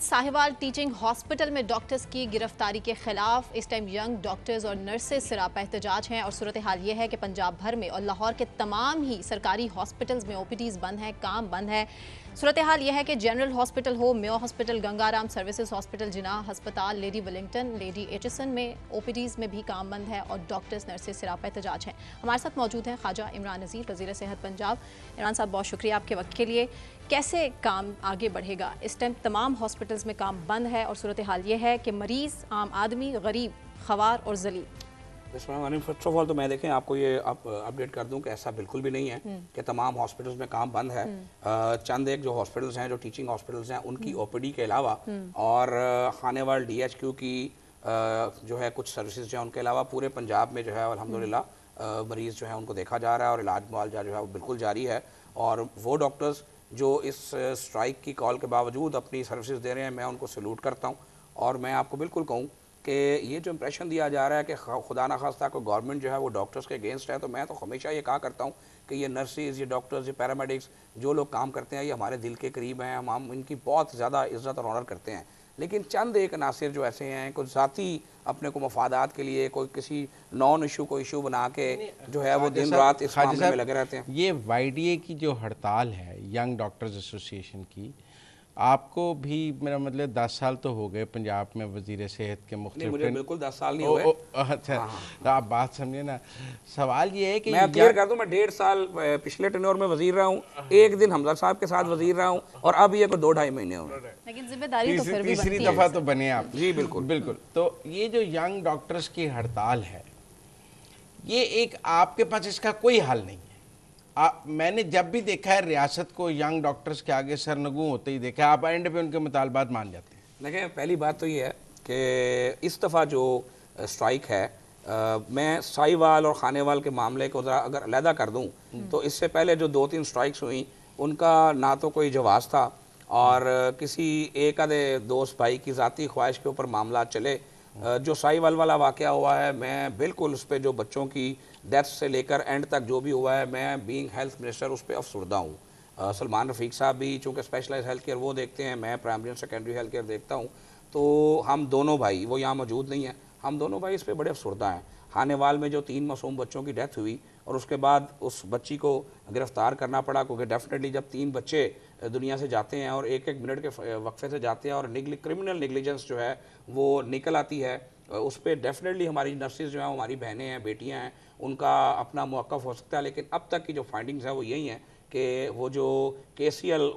Sahiwal teaching hospital में doctors की गिरफ्तारी के खिलाफ इस टाइम यंग डॉक्टर्स और नर्सेज सिरापा एहतजाज हैं और सूरत हाल ये है कि पंजाब भर में और लाहौर के तमाम ही सरकारी हॉस्पिटल्स में ओपीडीज बंद हैं काम बंद है सूरत हाल यह है कि जनरल हॉस्पिटल हो Mayo hospital Gangaram services hospital Jinnah हस्पताल लेडी वेलिंगटन लेडी एचसन में ओ में भी काम बंद है और डॉक्टर्स नर्सेज सिराप एहतजाज हैं हमारे साथ मौजूद हैं ख्वाजा इमरान नज़ीर वजीर सेहत पंजाब इमरान साहब बहुत शुक्रिया आपके वक्त के लिए कैसे काम आगे बढ़ेगा इस टाइम तमाम हॉस्पिटल हॉस्पिटल्स में काम बंद है और सूरत हाल ये है कि मरीज़ आम आदमी गरीब खवार और जलील फर्स्ट ऑफ ऑल तो मैं देखें आपको ये आप अपडेट कर दूं कि ऐसा बिल्कुल भी नहीं है हम्म। कि तमाम हॉस्पिटल्स में काम बंद है हम्म। चंद एक जो हॉस्पिटल्स हैं जो टीचिंग हॉस्पिटल्स हैं उनकी हम्म। ओपीडी के अलावा और खानेवाल डीएचक्यू की जो है कुछ सर्विसेज हैं उनके अलावा पूरे पंजाब में जो है अलहमदिल्ला मरीज़ जो है उनको देखा जा रहा है और इलाज मुआवजा जो है वो बिल्कुल जारी है और वो डॉक्टर्स जो इस स्ट्राइक की कॉल के बावजूद अपनी सर्विसेज दे रहे हैं मैं उनको सल्यूट करता हूँ और मैं आपको बिल्कुल कहूँ कि ये जो इम्प्रेशन दिया जा रहा है कि खुदा ना खास्ता को गवर्नमेंट जो है वो डॉक्टर्स के अगेंस्ट है तो मैं तो हमेशा ये कहा करता हूँ कि ये नर्सिस ये डॉक्टर्स ये पैरामेडिक्स जो लोग काम करते हैं ये हमारे दिल के करीब हैं हम हम इनकी बहुत ज़्यादा इज्जत और ऑनर करते हैं लेकिन चंद एक नासिर जो ऐसे हैं कुछ ज़ाती अपने को मफादात के लिए कोई किसी नॉन इशू को इशू बना के जो है वो दिन रात इस मामले में लगे रहते हैं ये वाई डी ए की जो हड़ताल है यंग डॉक्टर्स एसोसिएशन की आपको भी मेरा मतलब दस साल तो हो गए पंजाब में वजीर सेहत के मुख्य बिल्कुल दस साल नहीं हुए अच्छा हाँ, हाँ। तो आप बात समझे ना सवाल ये है कि मैं क्लियर कर दूं मैं डेढ़ साल पिछले टनोर में वजीर रहा हूँ हाँ। एक दिन हमजा साहब के साथ वजीर रहा हूं और अब ये दो ढाई महीने हुए तो तीसरी दफ़ा तो बने आप जी बिल्कुल बिल्कुल तो ये जो यंग डॉक्टर्स की हड़ताल है ये एक आपके पास इसका कोई हल नहीं आ, मैंने जब भी देखा है रियासत को यंग डॉक्टर्स के आगे सर नगू होते ही देखा आप एंड पे उनके मुतालबात मान जाते हैं देखें पहली बात तो ये है कि इस दफ़ा जो स्ट्राइक है आ, मैं साईवाल और खानेवाल के मामले को ज़रा अगर अलहदा कर दूँ हम्म। तो इससे पहले जो दो तीन स्ट्राइक्स हुई उनका ना तो कोई जवाब था और किसी एक आधे दोस्त भाई की ज़ाती ख्वाहिश के ऊपर मामला चले जो साईवाल वाला वाक़ हुआ है मैं बिल्कुल उस पर जो बच्चों की डेथ से लेकर एंड तक जो भी हुआ है मैं बीइंग हेल्थ मिनिस्टर उस पर अफसरदा हूँ सलमान रफ़ीक साहब भी चूँकि स्पेशलाइज हेल्थ केयर वो देखते हैं मैं primary and secondary health care देखता हूँ तो हम दोनों भाई वो यहाँ मौजूद नहीं है हम दोनों भाई इस पर बड़े अफसरदा हैं हानेवाल में जो तीन मासूम बच्चों की डेथ हुई और उसके बाद उस बच्ची को गिरफ़्तार करना पड़ा क्योंकि डेफिनेटली जब तीन बच्चे दुनिया से जाते हैं और एक एक मिनट के वक्फे से जाते हैं और निगल क्रिमिनल निगलिजेंस जो है वो निकल आती है उस पर डेफिनेटली हमारी नर्सिस जो हैं हमारी बहनें हैं बेटियाँ हैं उनका अपना मौक़ हो सकता है लेकिन अब तक की जो फाइंडिंग्स है वो यही हैं कि वो जो के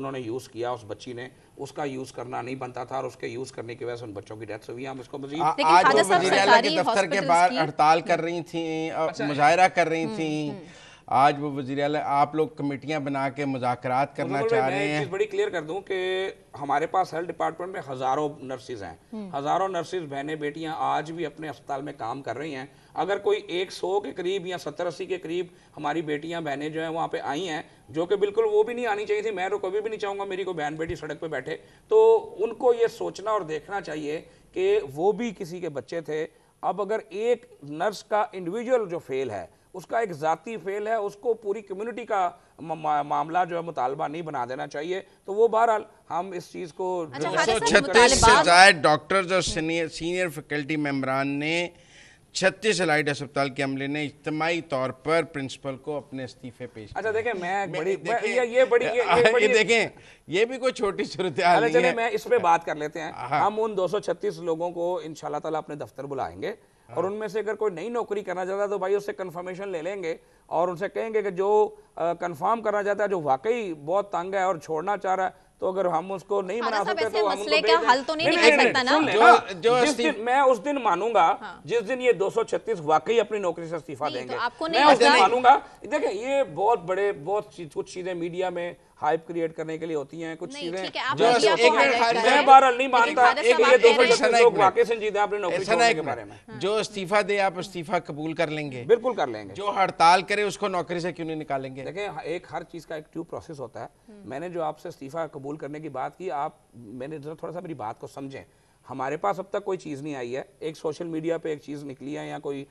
उन्होंने यूज़ किया उस बच्ची ने उसका यूज़ करना नहीं बनता था और उसके यूज़ करने की वजह से उन बच्चों की डेथ हुई हम इसको मजीद आज वो वजी के दफ्तर के बाहर हड़ताल कर हम्म। रही थी अच्छा, मुजाहरा कर रही हम्म, थी हम्म। आज वो वजी अल आप लोग कमेटियाँ बना के मुजात करना चाह रहे हैं बड़ी क्लियर कर दूँ कि हमारे पास हेल्थ डिपार्टमेंट में हज़ारों नर्सिस हैं हम्म। हज़ारों नर्सिस बहनें बेटियां आज भी अपने अस्पताल में काम कर रही हैं अगर कोई 100 के करीब या सत्तर अस्सी के करीब हमारी बेटियां बहनें जो हैं वहाँ पे आई हैं जो कि बिल्कुल वो भी नहीं आनी चाहिए थी मैं तो कभी भी नहीं चाहूँगा मेरी कोई बहन बेटी सड़क पर बैठे तो उनको ये सोचना और देखना चाहिए कि वो भी किसी के बच्चे थे अब अगर एक नर्स का इंडिविजुअल जो फेल है उसका एक ज़ाती फेल है उसको पूरी कम्युनिटी का मामला जो है मुतालबा नहीं बना देना चाहिए तो वो बहरहाल हम इस चीज़ को अच्छा, छत्तीस से जायद डॉक्टर और सीनियर फैकल्टी मेम्बरान ने छत्तीस एलाइड अस्पताल के अमले ने इज्तमी तौर पर प्रिंसिपल को अपने इस्तीफे पेश अच्छा देखें मैं बड़ी देखें, ये, ये बड़ी ये, ये, बड़ी, ये देखें ये भी कोई छोटी सूरत अच्छा, है मैं इस पर बात कर लेते हैं हाँ। हम उन 236 लोगों को इन ताला अपने दफ्तर बुलाएंगे और उनमें से अगर कोई नई नौकरी करना चाहता है तो भाई उससे कन्फर्मेशन ले लेंगे और उनसे कहेंगे कि जो कन्फर्म करना चाहता है जो वाकई बहुत तंग है और छोड़ना चाह रहा है तो अगर हम उसको नहीं मना सकते तो हम मसले का हल तो नहीं निकल सकता ना जो जो जिस दिन मैं उस दिन मानूंगा हाँ। जिस दिन ये 236 वाकई अपनी नौकरी से इस्तीफा तो देंगे तो आपको नहीं मैं उस दिन मानूंगा देखिए ये बहुत बड़े बहुत कुछ चीजें मीडिया में हाइप क्रिएट करने के लिए होती हैं कुछ चीजें मैं बहरहाल नहीं मानता एक ये दो संजीदा अपनी नौकरी के बारे में हाँ। जो इस्तीफा दे आप इस्तीफा कबूल कर लेंगे बिल्कुल कर लेंगे जो हड़ताल करे उसको नौकरी से क्यों नहीं निकालेंगे देखें एक हर चीज का एक ट्यू प्रोसेस होता है हम्म। मैंने जो आपसे इस्तीफा कबूल करने की बात की आप मैंने जरा थोड़ा सा मेरी बात को समझें हमारे पास अब तक कोई चीज नहीं आई है एक सोशल मीडिया पे एक चीज निकली है या कोई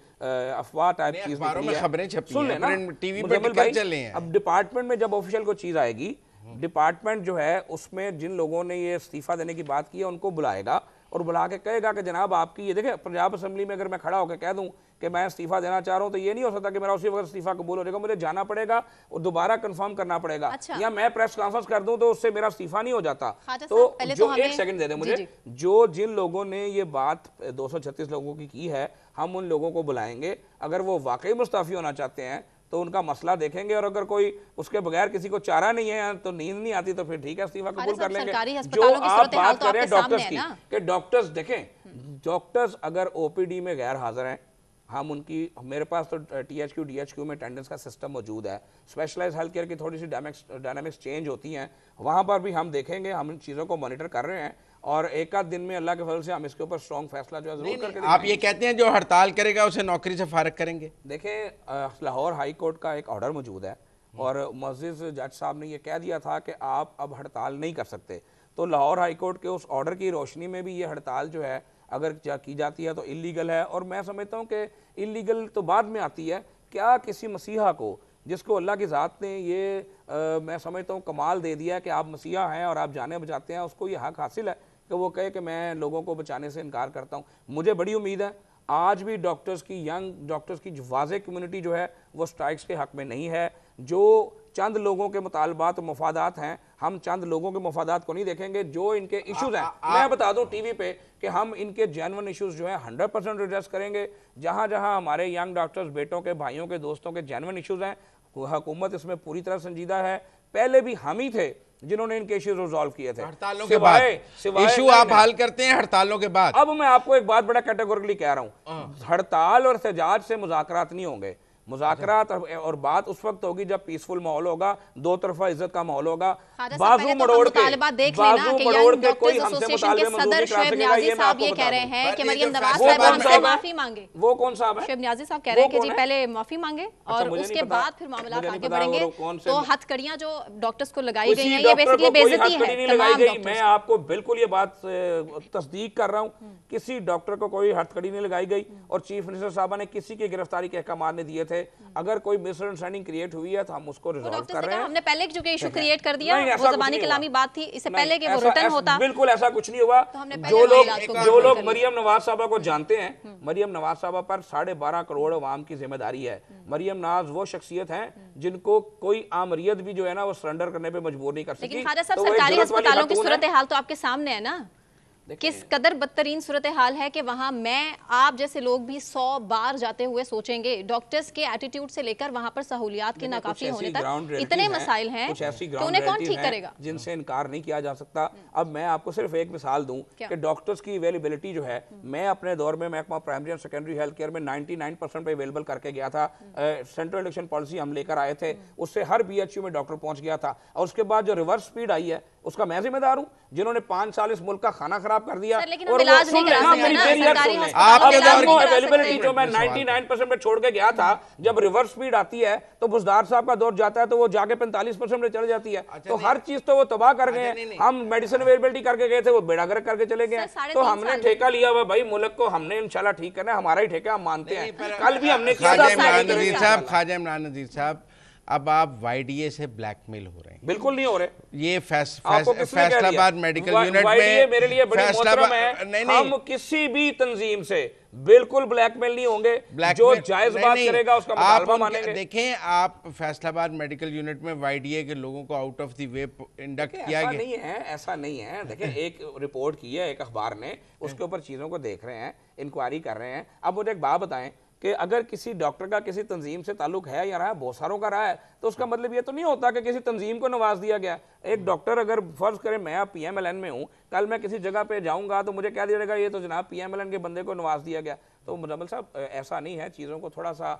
अफवाह टाइप चीज निकली है सुन लेना टीवी पे हैं अब डिपार्टमेंट में जब ऑफिशियल को चीज आएगी डिपार्टमेंट हम्म। जो है उसमें जिन लोगों ने ये इस्तीफा देने की बात की है उनको बुलाएगा और बुला के कहेगा कि जनाब आपकी ये देखे पंजाब असम्बली में अगर मैं खड़ा होकर कह दूं कि मैं इस्तीफा देना चाह रहा हूँ तो ये नहीं हो सकता कि मेरा उसी वक्त इस्तीफा कबूल हो जाएगा मुझे जाना पड़ेगा और दोबारा कंफर्म करना पड़ेगा अच्छा। या मैं प्रेस कॉन्फ्रेंस कर दूं तो उससे मेरा इस्तीफा नहीं हो जाता हाँ, तो, तो जो तो एक सेकंड दे दे मुझे जी जी। जो जिन लोगों ने ये बात 236 लोगों की की है हम उन लोगों को बुलाएंगे अगर वो वाकई मुस्ताफी होना चाहते हैं तो उनका मसला देखेंगे और अगर कोई उसके बगैर किसी को चारा नहीं है तो नींद नहीं आती तो फिर ठीक है इस्तीफा कबूल कर लेंगे जो आप बात तो कर रहे हैं डॉक्टर्स की कि डॉक्टर्स देखें डॉक्टर्स अगर ओपीडी में गैर हाजिर हैं हम उनकी मेरे पास तो T H Q D H Q में अटेंडेंस का सिस्टम मौजूद है स्पेशलाइज हेल्थ केयर की थोड़ी सी डायनेमिक्स चेंज होती हैं वहाँ पर भी हम देखेंगे हम इन चीज़ों को मॉनिटर कर रहे हैं और एक आध दिन में अल्लाह के फल से हम इसके ऊपर स्ट्रॉन्ग फैसला जो है जरूर करके आप ये कहते हैं जो हड़ताल करेगा उसे नौकरी से फारग करेंगे देखे लाहौर हाई कोर्ट का एक ऑर्डर मौजूद है और मजिज जज साहब ने यह कह दिया था कि आप अब हड़ताल नहीं कर सकते तो लाहौर हाई कोर्ट के उस ऑर्डर की रोशनी में भी ये हड़ताल जो है अगर जा की जाती है तो इलीगल है और मैं समझता हूँ कि इलीगल तो बाद में आती है क्या किसी मसीहा को जिसको अल्लाह की ज़ात ने ये आ, मैं समझता हूँ कमाल दे दिया कि आप मसीहा हैं और आप जाने बजाते हैं उसको ये हक हासिल है कि वो कहे कि मैं लोगों को बचाने से इनकार करता हूँ मुझे बड़ी उम्मीद है आज भी डॉक्टर्स की यंग डॉक्टर्स की वाज कम्युनिटी जो है वो स्ट्राइक्स के हक़ में नहीं है जो चंद लोगों के मुतालबात मफादात हैं हम चंद लोगों के मफादात को नहीं देखेंगे जो इनके इश्यूज हैं मैं बता दूं टीवी पे कि हम इनके जैनवन इश्यूज जो हैं हंड्रेड परसेंट एड्रेस करेंगे जहां जहां हमारे यंग डॉक्टर्स बेटों के भाइयों के दोस्तों के जैनवन इश्यूज हैं हुकूमत इसमें पूरी तरह संजीदा है पहले भी हम ही थे जिन्होंने इनके इश्यूज रिजॉल्व किए थे हड़तालों के बाद इशू आप हल करते हैं हड़तालों के बाद अब मैं आपको एक बात बड़ा कैटेगोरिकली कह रहा हूं हाँ। हड़ताल और सजाज से मुजाकरात नहीं होंगे मुजात और बात उस वक्त होगी जब पीसफुल माहौल होगा दो तरफा इज्जत का माहौल होगा बाजू तो मरोड़ के बाजू मरोड़ के कोई हमसे वो कौन साहब शेब साहब कह रहे हैं कि जी पहले माफी मांगे अच्छा, और उसके बाद फिर मामला आगे बढ़ेंगे तो जो डॉक्टर्स को लगाई गई ये बेसिकली बेइज्जती है मैं आपको बिल्कुल ये बात तस्दीक कर रहा हूँ हम्म। किसी डॉक्टर को कोई हथकड़ी नहीं लगाई गई और चीफ मिनिस्टर साहबा ने किसी की गिरफ्तारी के अहकाम दिए थे है अगर कोई मिसअंडरस्टैंडिंग क्रिएट हुई है तो हम उसको रिजॉल्व कर रहे हैं हमने पहले जो इशू क्रिएट कर दिया वो जबानी कलामी बात थी इससे पहले कि वो रिटर्न होता बिल्कुल ऐसा कुछ नहीं हुआ तो जो लोग जो लोग मरियम नवाज साहबा को जानते हैं हम्म। मरियम नवाज साहबा पर साढ़े बारह करोड़ अवाम की जिम्मेदारी है हम्म। मरियम नवाज वो शख्सियत है हम्म। जिनको कोई आमरियत भी जो है ना वो सरेंडर करने पर मजबूर नहीं कर सकती तो सरकारी अस्पतालों की तो सूरत हाल तो आपके सामने है ना किस कदर बदतरीन सूरत हाल है कि वहाँ मैं आप जैसे लोग भी सौ बार जाते हुए सोचेंगे डॉक्टर्स के एटीट्यूड से लेकर वहाँ पर सहूलियात के नाकाफी होने तक इतने मसाइल हैं तो उन्हें कौन ठीक करेगा जिनसे इनकार नहीं किया जा सकता हम्म। अब मैं आपको सिर्फ एक मिसाल दूँ कि डॉक्टर्स की अवेलेबिलिटी जो है हम्म। मैं अपने दौर में महकमा primary and secondary health care में नाइनटी नाइन परसेंट अवेलेबल करके गया था सेंट्रल इलेक्शन पॉलिसी हम लेकर आए थे हम्म। उससे हर बी में डॉक्टर पहुँच गया था और उसके बाद जो रिवर्स स्पीड आई है उसका मैं जिम्मेदार हूँ जिन्होंने पांच साल इस मुल्क का खाना खराब कर दिया और अवेलेबिलिटी जो मैं नाइनटी छोड़ के गया था जब रिवर्स स्पीड आती है तो बुजदार साहब का दौर जाता है तो वो जाके पैंतालीस परसेंट में चल जाती है अच्छा, तो हर चीज तो वो तबाह कर गए अच्छा, हम मेडिसिन अवेलेबिलिटी करके गए थे वो बेड़ा बेड़ागरक करके चले गए तो हमने ठेका लिया हुआ भाई मुल्क को हमने इनशाला ठीक करना है हमारा ही ठेका हम मानते हैं कल भी हमने खाजा इमरान नजीर साहब खाजा इमरान नजीर साहब अब आप वाईडीए से ब्लैकमेल हो रहे हैं बिल्कुल नहीं हो रहे ये फैस, फैस, फैसलाबाद मेडिकल यूनिट में मेरे लिए बड़ी है नहीं, नहीं। हम किसी भी तंजीम से बिल्कुल ब्लैकमेल नहीं होंगे ब्लैक जो जायज बात नहीं। करेगा उसका आप मानेंगे देखें आप फैसलाबाद मेडिकल यूनिट में वाईडीए के लोगों को out of the way induct किया गया नहीं है ऐसा नहीं है देखें एक रिपोर्ट की है एक अखबार ने उसके हाँ। ऊपर चीजों को देख रहे हैं इंक्वायरी कर रहे हैं अब मुझे एक बात बताएं कि अगर किसी डॉक्टर का किसी तंजीम से ताल्लुक है या रहा है बहुत सारों का रहा है तो उसका मतलब ये तो नहीं होता कि किसी तंजीम को नवाज दिया गया एक डॉक्टर अगर फर्ज करें मैं पी एम एल एन में हूँ कल मैं किसी जगह पर जाऊँगा तो मुझे क्या दिया जाएगा ये तो जनाब पी एम एल एन के बंदे को नवाज दिया गया तो मुजम्मल साहब ऐसा नहीं है चीज़ों को थोड़ा सा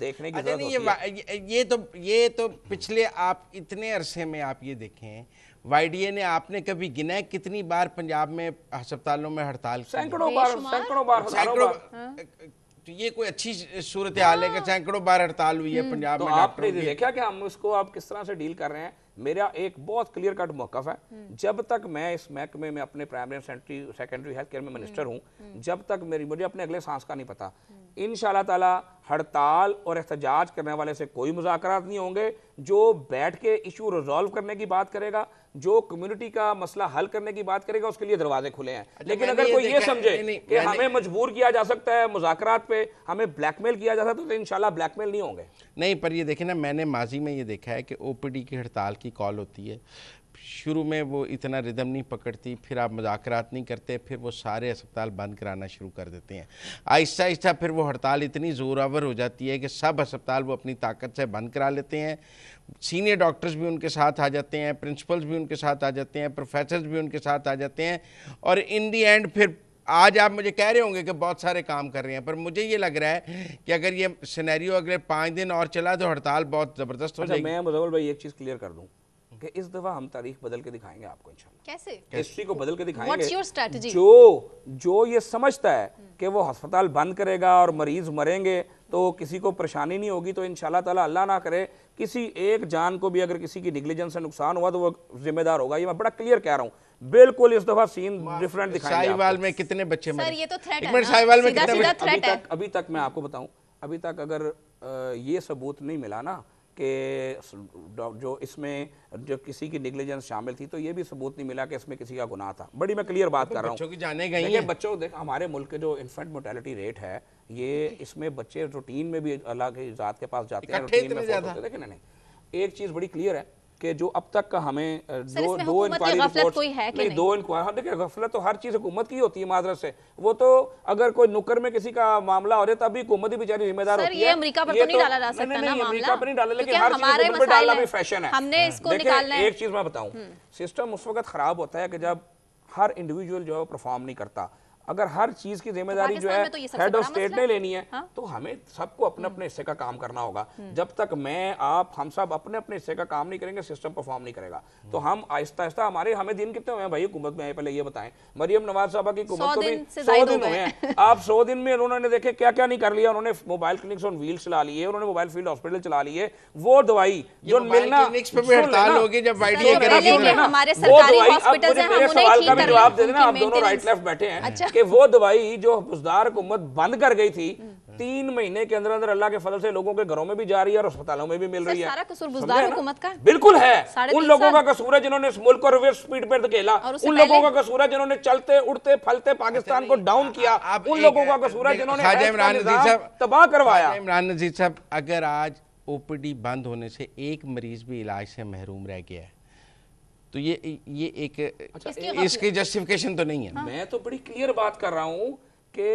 देखने की जरूरत होती है ये तो ये तो पिछले आप इतने अरसे में आप ये देखें वाईडीए ने आपने कभी गिना है कितनी बार पंजाब में अस्पतालों में हड़ताल सैकड़ों बार सैकड़ों बार सैकड़ों हाँ। तो ये कोई अच्छी सूरत हाल है कि हाँ। सैकड़ों बार हड़ताल हुई है हम्म। पंजाब तो में आपने देखा कि हम उसको आप किस तरह से डील कर रहे हैं मेरा एक बहुत क्लियर कट मौकफ है हम्म। जब तक मैं इस महकमे में अपने primary secretary secondary health care में मिनिस्टर हम्म। हूँ जब तक मेरी मुझे अपने अगले सांस का नहीं पता इन ताला हड़ताल और एहतजाज करने वाले से कोई मुजाकर नहीं होंगे जो बैठ के इशू रिजॉल्व करने की बात करेगा जो कम्युनिटी का मसला हल करने की बात करेगा उसके लिए दरवाजे खुले हैं अच्छा, लेकिन अगर कोई ये समझे कि हमें मजबूर किया जा सकता है मुजाकरात पे हमें ब्लैकमेल किया जा सकता है तो, तो इंशाल्लाह ब्लैकमेल नहीं होंगे नहीं पर ये देखें ना मैंने माजी में ये देखा है कि ओपीडी की हड़ताल की कॉल होती है शुरू में वो इतना रिदम नहीं पकड़ती फिर आप मुजाकरात नहीं करते फिर वो सारे अस्पताल बंद कराना शुरू कर देते हैं आहिस्ता आहिस्ता फिर वो हड़ताल इतनी ज़ोरावर हो जाती है कि सब अस्पताल वो अपनी ताकत से बंद करा लेते हैं सीनियर डॉक्टर्स भी उनके साथ आ जाते हैं प्रिंसिपल्स भी उनके साथ आ जाते हैं प्रोफेसर भी उनके साथ आ जाते हैं और इन दी एंड फिर आज आप मुझे कह रहे होंगे कि बहुत सारे काम कर रहे हैं पर मुझे ये लग रहा है कि अगर ये सिनेरियो अगले पाँच दिन और चला तो हड़ताल बहुत ज़बरदस्त हो अच्छा, जाएगी मैं मुजफ्फर भाई एक चीज़ क्लियर कर दूँ कि इस दफा हम तारीख बदल के दिखाएंगे आपको कैसे हिस्ट्री को बदल के दिखाएंगे जो जो ये समझता है कि वो अस्पताल बंद करेगा और मरीज मरेंगे तो किसी को परेशानी नहीं होगी तो इन ताला अल्लाह ना करे किसी एक जान को भी अगर किसी की निगलिजेंस से नुकसान हुआ तो वो जिम्मेदार होगा ये मैं बड़ा क्लियर कह रहा हूँ बिल्कुल इस दफा सीन डिफरेंट दिखाएंगे साहिवाल में कितने बच्चे सर ये तो थ्रेट है साहिवाल में कितने अभी तक अभी तक मैं आपको बताऊं अभी तक अगर ये सबूत नहीं मिला ना कि जो इसमें जो किसी की निग्लिजेंस शामिल थी तो ये भी सबूत नहीं मिला कि इसमें किसी का गुनाह था बड़ी मैं क्लियर बात तो कर रहा हूँ जाने गई है बच्चों देख हमारे मुल्क के जो इन्फेंट मोटेलिटी रेट है ये इसमें बच्चे रूटीन में भी अल्लाह के पास जाते हैं रूटीन में नहीं एक चीज़ बड़ी क्लियर है कि जो अब तक का हमें दो दो इंक्वायरी नहीं, नहीं दो इंक्वायरी हाँ, देखिए गफलत तो हर चीज़ हुकूमत की होती है माजरत से वो तो अगर कोई नुकर में किसी का मामला हो रहा है तभी हुकूमत ही बेचारी जिम्मेदार होती है अमरीका पर तो नहीं तो- डाला जा सकता ना अमेरिका पर नहीं डाला लेकिन हर चीज़ पर डालना भी फैशन है हमने इसको निकालना है एक चीज़ मैं बताऊं सिस्टम हम्म। उस वक्त खराब होता है कि जब हर इंडिविजुअल जो है परफॉर्म नहीं करता अगर हर चीज की तो जिम्मेदारी जो है हेड ऑफ स्टेट ने लेनी है हा? तो हमें सबको अपने अपने हिस्से का काम करना होगा हम्म। जब तक मैं आप हम सब अपने अपने हिस्से का काम नहीं करेंगे सिस्टम परफॉर्म नहीं करेगा तो हम्म। हम आहिस्ता आहिस्ता हमारे हमें दिन कितने हुए हैं भाई हुकूमत में पहले ये बताएं मरियम नवाज साहबा की हुकूमत तो भी सौ दिन तो हुए हैं आप सौ दिन में उन्होंने देखे क्या क्या नहीं कर लिया उन्होंने मोबाइल क्लिनिक्स ऑन व्हील चला लिए उन्होंने मोबाइल फील्ड हॉस्पिटल चला लिए वो दवाई जो मिलना हमारे सरकारी हॉस्पिटल्स हैं जवाब दे देना आप दोनों राइट लेफ्ट बैठे हैं अच्छा। कि वो दवाई जो बुजदार हुकूमत बंद कर गई थी तीन महीने के अंदर अंदर अल्लाह के फल से लोगों के घरों में भी जा रही है और अस्पतालों में भी मिल रही है बिल्कुल है उन लोगों का कसूर है जिन्होंने इस मुल्क को रिवर्स स्पीड पर धकेला उन लोगों का कसूर है जिन्होंने चलते उड़ते फलते पाकिस्तान को डाउन किया उन लोगों का कसूर है जिन्होंने तबाह करवाया इमरान नजीर साहब अगर आज ओपीडी बंद होने से एक मरीज भी इलाज से महरूम रह गया है तो ये ये एक अच्छा, इसकी जस्टिफिकेशन तो नहीं है हाँ। मैं तो बड़ी क्लियर बात कर रहा हूँ कि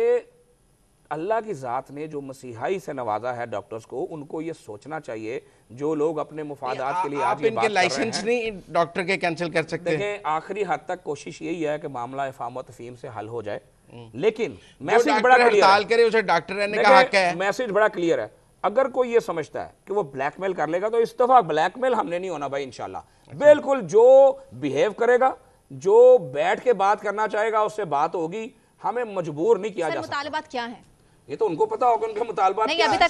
अल्लाह की ज़ात ने जो मसीहाई से नवाजा है डॉक्टर्स को उनको ये सोचना चाहिए जो लोग अपने मुफादात के लिए आप आज इनके लाइसेंस नहीं डॉक्टर के कैंसिल कर सकते हैं आखिरी हद तक कोशिश यही है कि मामला इफाम तफीम से हल हो जाए हम्म। लेकिन मैसेज बड़ा क्लियर है उसे डॉक्टर ने कहा मैसेज बड़ा क्लियर है अगर कोई ये समझता है कि वो ब्लैकमेल कर लेगा तो इस दफा ब्लैकमेल हमने नहीं होना भाई अच्छा। बिल्कुल जो बिहेव करेगा जो बैठ के बात करना चाहेगा उससे बात होगी हमें मजबूर नहीं किया जा सकता क्या है ये तो उनको पता होगा उनके मुतालबा